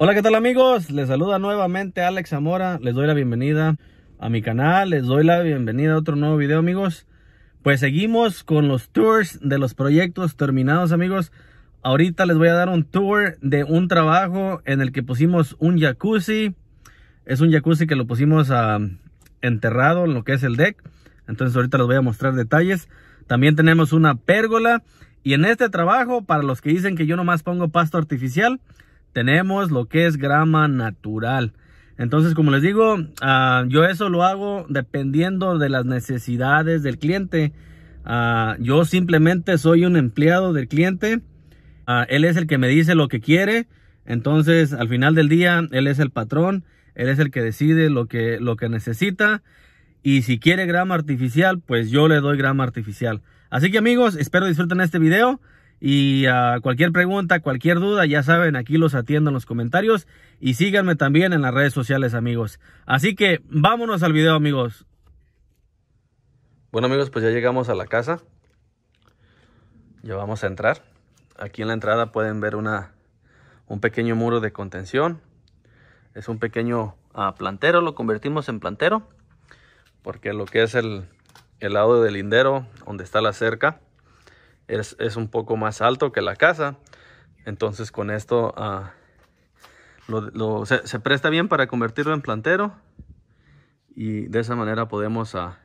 Hola, ¿qué tal amigos? Les saluda nuevamente Alex Zamora. Les doy la bienvenida a mi canal. Les doy la bienvenida a otro nuevo video, amigos. Pues seguimos con los tours de los proyectos terminados, amigos. Ahorita les voy a dar un tour de un trabajo en el que pusimos un jacuzzi. Es un jacuzzi que lo pusimos ah, enterrado en lo que es el deck. Entonces ahorita les voy a mostrar detalles. También tenemos una pérgola. Y en este trabajo, para los que dicen que yo nomás pongo pasto artificial tenemos lo que es grama natural. Entonces, como les digo, ah, yo eso lo hago dependiendo de las necesidades del cliente. Ah, yo simplemente soy un empleado del cliente. Ah, él es el que me dice lo que quiere. Entonces, al final del día, él es el patrón. Él es el que decide lo que, lo que necesita. Y si quiere grama artificial, pues yo le doy grama artificial. Así que amigos, espero disfruten este video. Y a ah, cualquier pregunta, cualquier duda, ya saben, aquí los atiendo en los comentarios. Y síganme también en las redes sociales, amigos. Así que vámonos al video, amigos. Bueno, amigos, pues ya llegamos a la casa. Ya vamos a entrar. Aquí en la entrada pueden ver una, un pequeño muro de contención. Es un pequeño ah, plantero, lo convertimos en plantero. Porque lo que es el, el lado del lindero, donde está la cerca, es, un poco más alto que la casa. Entonces con esto ah, se, presta bien para convertirlo en plantero. Y de esa manera podemos, ah,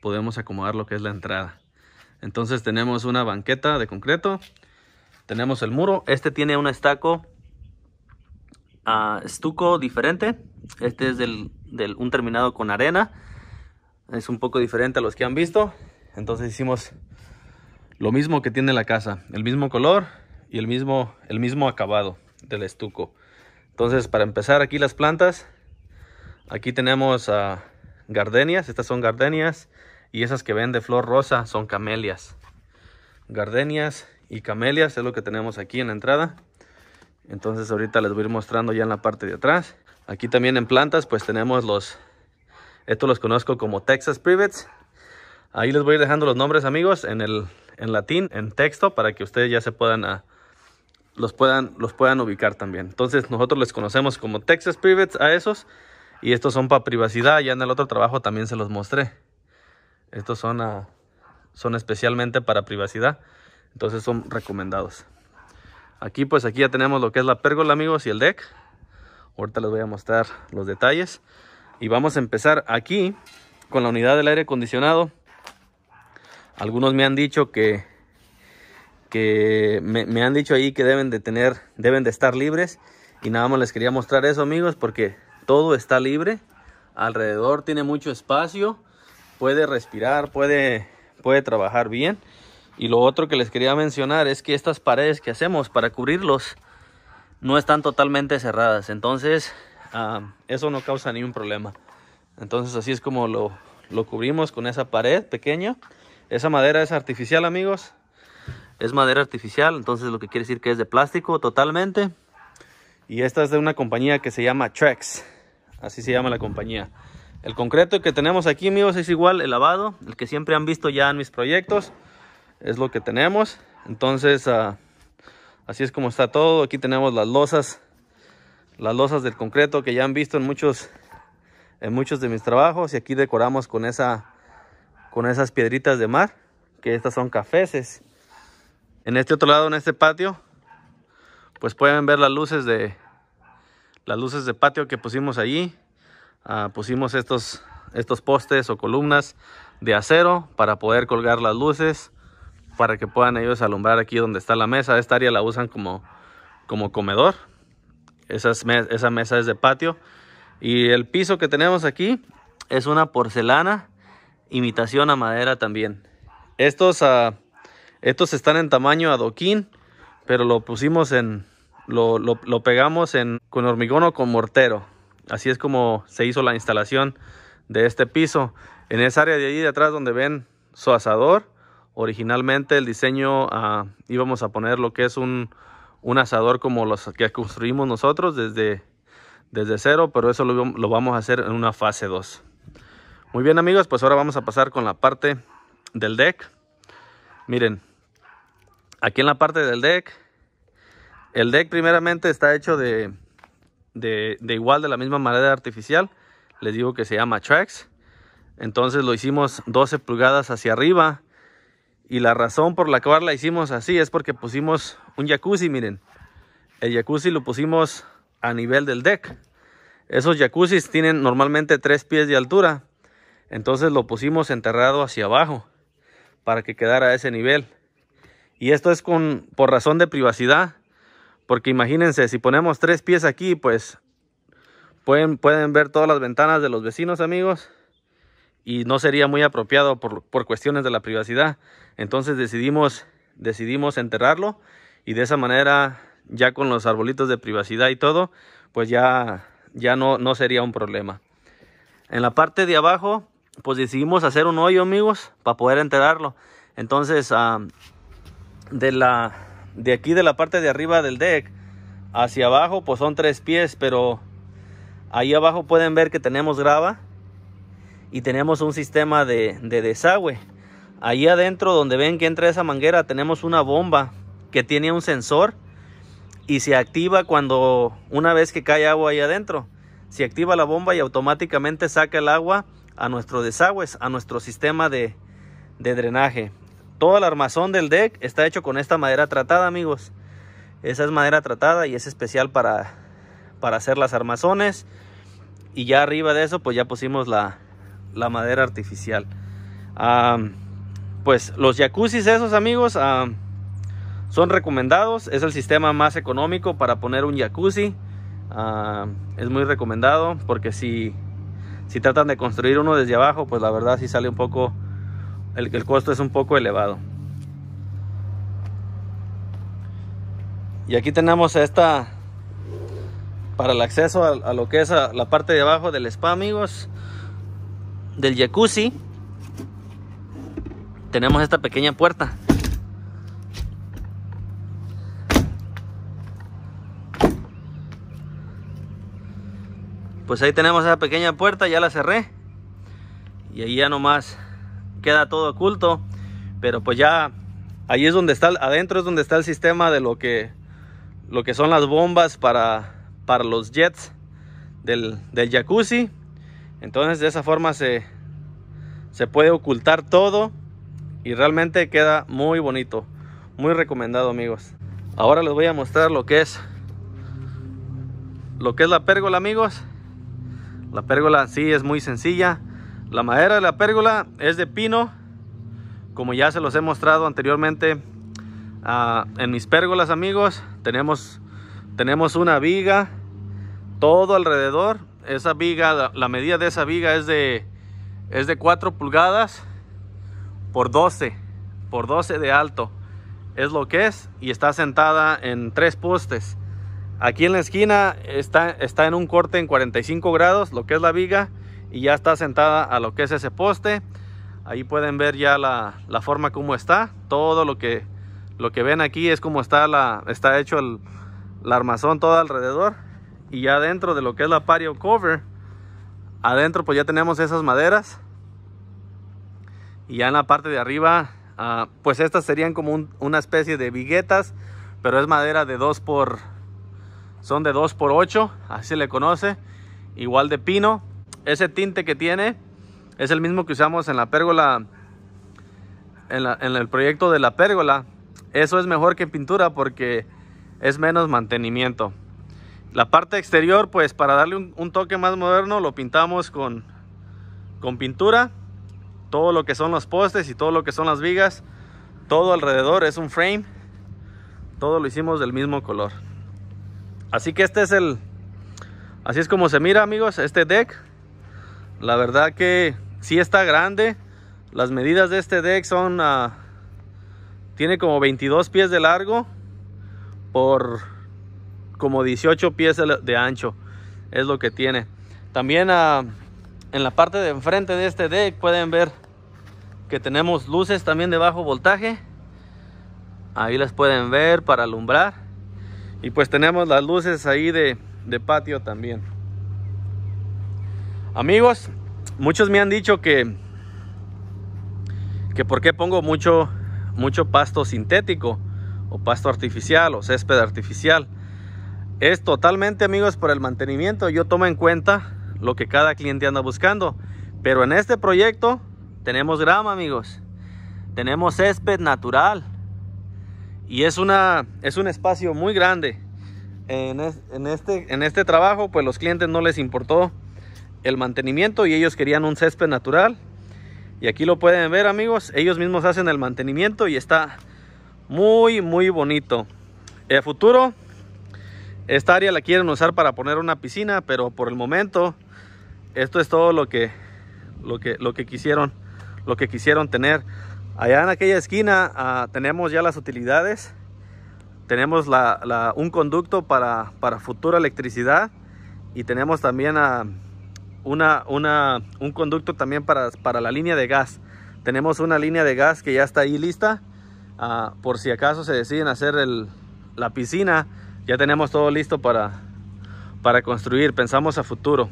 podemos acomodar lo que es la entrada. Entonces tenemos una banqueta de concreto. Tenemos el muro. Este tiene un estaco a ah, estuco diferente. Este es del, un terminado con arena. Es un poco diferente a los que han visto. Entonces hicimos lo mismo que tiene la casa, el mismo color y el mismo, el mismo acabado del estuco. Entonces, para empezar aquí las plantas, aquí tenemos a ah, gardenias, estas son gardenias y esas que ven de flor rosa son camelias. Gardenias y camelias es lo que tenemos aquí en la entrada. Entonces ahorita les voy a ir mostrando ya en la parte de atrás. Aquí también en plantas pues tenemos los, estos los conozco como Texas privets. Ahí les voy a ir dejando los nombres amigos en el en latín, en texto, para que ustedes ya se puedan, ah, los puedan, los puedan ubicar también. Entonces nosotros les conocemos como Texas Privates a esos y estos son para privacidad. Ya en el otro trabajo también se los mostré. Estos son, ah, son especialmente para privacidad. Entonces son recomendados. Aquí pues aquí ya tenemos lo que es la pérgola amigos y el deck. Ahorita les voy a mostrar los detalles. Y vamos a empezar aquí con la unidad del aire acondicionado. Algunos me han dicho que, que me, han dicho ahí que deben de tener, deben de estar libres. Y nada más les quería mostrar eso amigos porque todo está libre. Alrededor tiene mucho espacio. Puede respirar, puede, puede trabajar bien. Y lo otro que les quería mencionar es que estas paredes que hacemos para cubrirlos no están totalmente cerradas. Entonces ah, eso no causa ningún problema. Entonces así es como lo cubrimos con esa pared pequeña. Esa madera es artificial, amigos. Es madera artificial, entonces lo que quiere decir que es de plástico totalmente. Y esta es de una compañía que se llama Trex. Así se llama la compañía. El concreto que tenemos aquí, amigos, es igual el lavado. El que siempre han visto ya en mis proyectos. Es lo que tenemos. Entonces, ah, así es como está todo. Aquí tenemos las losas. Las losas del concreto que ya han visto en muchos, en muchos de mis trabajos. Y aquí decoramos con esa con esas piedritas de mar, que estas son cafeces. En este otro lado, en este patio, pues pueden ver las luces de las luces de patio que pusimos allí. Ah, pusimos estos, estos postes o columnas de acero para poder colgar las luces para que puedan ellos alumbrar aquí donde está la mesa. Esta área la usan como, como comedor. Esas esa mesa es de patio. Y el piso que tenemos aquí es una porcelana imitación a madera también. Estos, ah, estos están en tamaño adoquín, pero lo pusimos en, lo, pegamos en, con hormigón o con mortero. Así es como se hizo la instalación de este piso. En esa área de allí de atrás donde ven su asador, originalmente el diseño ah, íbamos a poner lo que es un, asador como los que construimos nosotros desde, desde cero, pero eso lo, lo vamos a hacer en una fase 2. Muy bien amigos, pues ahora vamos a pasar con la parte del deck. Miren, aquí en la parte del deck, el deck primeramente está hecho de, igual, de la misma madera artificial. Les digo que se llama tracks, Entonces lo hicimos 12 pulgadas hacia arriba. Y la razón por la cual la hicimos así es porque pusimos un jacuzzi, miren. El jacuzzi lo pusimos a nivel del deck. Esos jacuzzis tienen normalmente 3 pies de altura. Entonces lo pusimos enterrado hacia abajo para que quedara a ese nivel. Y esto es con, por razón de privacidad, porque imagínense, si ponemos tres pies aquí, pues pueden, pueden ver todas las ventanas de los vecinos, amigos, y no sería muy apropiado por, cuestiones de la privacidad. Entonces decidimos, decidimos enterrarlo y de esa manera, ya con los arbolitos de privacidad y todo, pues ya, ya no, no sería un problema. En la parte de abajo pues decidimos hacer un hoyo, amigos, para poder enterarlo. Entonces, ah, de, de aquí de la parte de arriba del deck hacia abajo, pues son tres pies, pero ahí abajo pueden ver que tenemos grava y tenemos un sistema de, de desagüe. Ahí adentro, donde ven que entra esa manguera, tenemos una bomba que tiene un sensor y se activa cuando una vez que cae agua ahí adentro. Se activa la bomba y automáticamente saca el agua a nuestros desagües, a nuestro sistema de, drenaje. Todo el armazón del deck está hecho con esta madera tratada, amigos. Esa es madera tratada y es especial para, para hacer las armazones. Y ya arriba de eso, pues ya pusimos la, madera artificial. pues los jacuzzis esos, amigos, son recomendados. Es el sistema más económico para poner un jacuzzi. es muy recomendado porque si si tratan de construir uno desde abajo, pues la verdad sí sale un poco, el, costo es un poco elevado. Y aquí tenemos esta para el acceso a, lo que es la parte de abajo del spa, amigos, del jacuzzi. Tenemos esta pequeña puerta. pues ahí tenemos esa pequeña puerta, ya la cerré. Y ahí ya nomás queda todo oculto. Pero pues ya, ahí es donde está, adentro es donde está el sistema de lo que, lo que son las bombas para, para los jets del, del jacuzzi. Entonces de esa forma se, se puede ocultar todo y realmente queda muy bonito. Muy recomendado amigos. Ahora les voy a mostrar lo que es lo que es la pérgola amigos la pérgola sí es muy sencilla. La madera de la pérgola es de pino. Como ya se los he mostrado anteriormente ah, en mis pérgolas, amigos, tenemos, tenemos una viga todo alrededor. Esa viga, la, medida de esa viga es de, es de 4 pulgadas por 12, por 12 de alto. Es lo que es y está sentada en tres postes. Aquí en la esquina está, está en un corte en 45 grados, lo que es la viga, y ya está sentada a lo que es ese poste. Ahí pueden ver ya la, forma como está. Todo lo que, lo que ven aquí es como está, la, está hecho el, armazón todo alrededor. Y ya dentro de lo que es la patio cover, adentro pues ya tenemos esas maderas. Y ya en la parte de arriba, ah, pues estas serían como una especie de viguetas, pero es madera de 2 por son de 2x8, así se le conoce. Igual de pino. Ese tinte que tiene es el mismo que usamos en la pérgola, en, el proyecto de la pérgola. Eso es mejor que pintura porque es menos mantenimiento. La parte exterior, pues para darle un, toque más moderno, lo pintamos con pintura. Todo lo que son los postes y todo lo que son las vigas, todo alrededor es un frame. Todo lo hicimos del mismo color. Así que este es el... Así es como se mira, amigos, este deck. La verdad que sí está grande. Las medidas de este deck son... Ah, tiene como 22 pies de largo por como 18 pies de ancho. Es lo que tiene. También ah, en la parte de enfrente de este deck pueden ver que tenemos luces también de bajo voltaje. Ahí las pueden ver para alumbrar y pues tenemos las luces ahí de, patio también amigos muchos me han dicho que que por qué pongo mucho mucho pasto sintético o pasto artificial o césped artificial es totalmente amigos por el mantenimiento yo tomo en cuenta lo que cada cliente anda buscando pero en este proyecto tenemos grama amigos tenemos césped natural y es, una, es un espacio muy grande. En, este, en este trabajo, pues los clientes no les importó el mantenimiento y ellos querían un césped natural. Y aquí lo pueden ver amigos, ellos mismos hacen el mantenimiento y está muy muy bonito. el futuro, esta área la quieren usar para poner una piscina, pero por el momento esto es todo lo que, lo que, lo que quisieron, lo que quisieron tener. Allá en aquella esquina ah, tenemos ya las utilidades. Tenemos un conducto para, futura electricidad y tenemos también ah, un conducto también para, la línea de gas. Tenemos una línea de gas que ya está ahí lista. Ah, por si acaso se deciden hacer la piscina, ya tenemos todo listo para, para construir. Pensamos a futuro.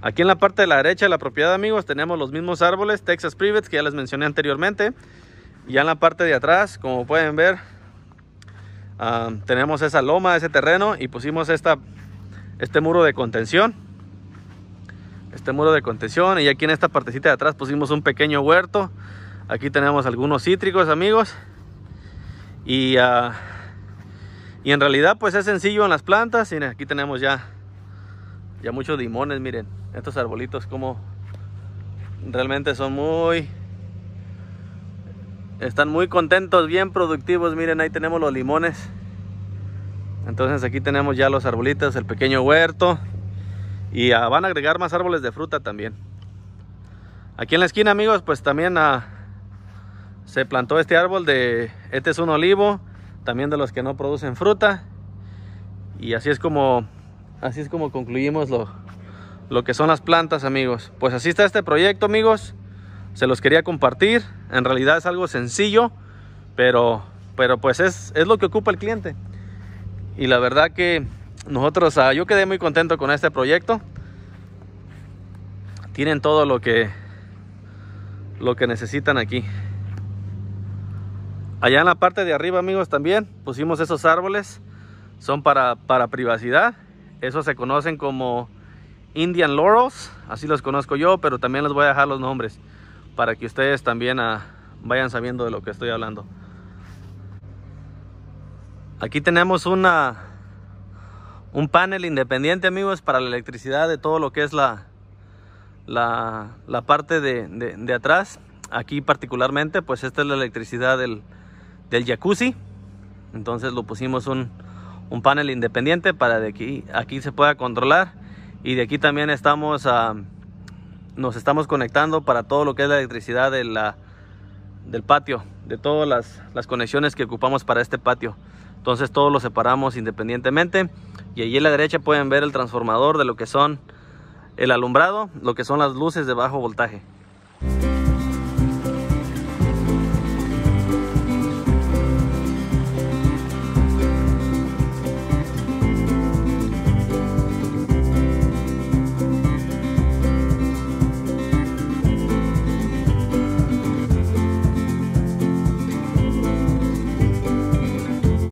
Aquí en la parte de la derecha de la propiedad, amigos, tenemos los mismos árboles, Texas Privets que ya les mencioné anteriormente. Y ya en la parte de atrás, como pueden ver, ah, tenemos esa loma, ese terreno y pusimos esta, este muro de contención. Este muro de contención y aquí en esta partecita de atrás pusimos un pequeño huerto. Aquí tenemos algunos cítricos, amigos. Y, ah, y en realidad pues es sencillo en las plantas. Y aquí tenemos ya ya muchos limones, miren, estos arbolitos como realmente son muy, están muy contentos, bien productivos, miren, ahí tenemos los limones. Entonces aquí tenemos ya los arbolitos, el pequeño huerto y ah, van a agregar más árboles de fruta también. Aquí en la esquina, amigos, pues también ah, se plantó este árbol de, este es un olivo, también de los que no producen fruta. Y así es como Así es como concluimos lo, que son las plantas, amigos. Pues así está este proyecto, amigos. Se los quería compartir. En realidad es algo sencillo, pero, pero pues es, lo que ocupa el cliente. Y la verdad que nosotros, ah, yo quedé muy contento con este proyecto. Tienen todo lo que, lo que necesitan aquí. Allá en la parte de arriba, amigos, también pusimos esos árboles. Son para, para privacidad esos se conocen como Indian Laurels, así los conozco yo, pero también les voy a dejar los nombres para que ustedes también ah, vayan sabiendo de lo que estoy hablando. Aquí tenemos una un panel independiente, amigos, para la electricidad de todo lo que es la, la, parte de, atrás. Aquí particularmente, pues esta es la electricidad del jacuzzi. Entonces lo pusimos un, un panel independiente para de aquí, aquí se pueda controlar. Y de aquí también estamos, ah, nos estamos conectando para todo lo que es la electricidad de del patio, de todas las, conexiones que ocupamos para este patio. Entonces todos lo separamos independientemente. Y allí a la derecha pueden ver el transformador de lo que son el alumbrado, lo que son las luces de bajo voltaje.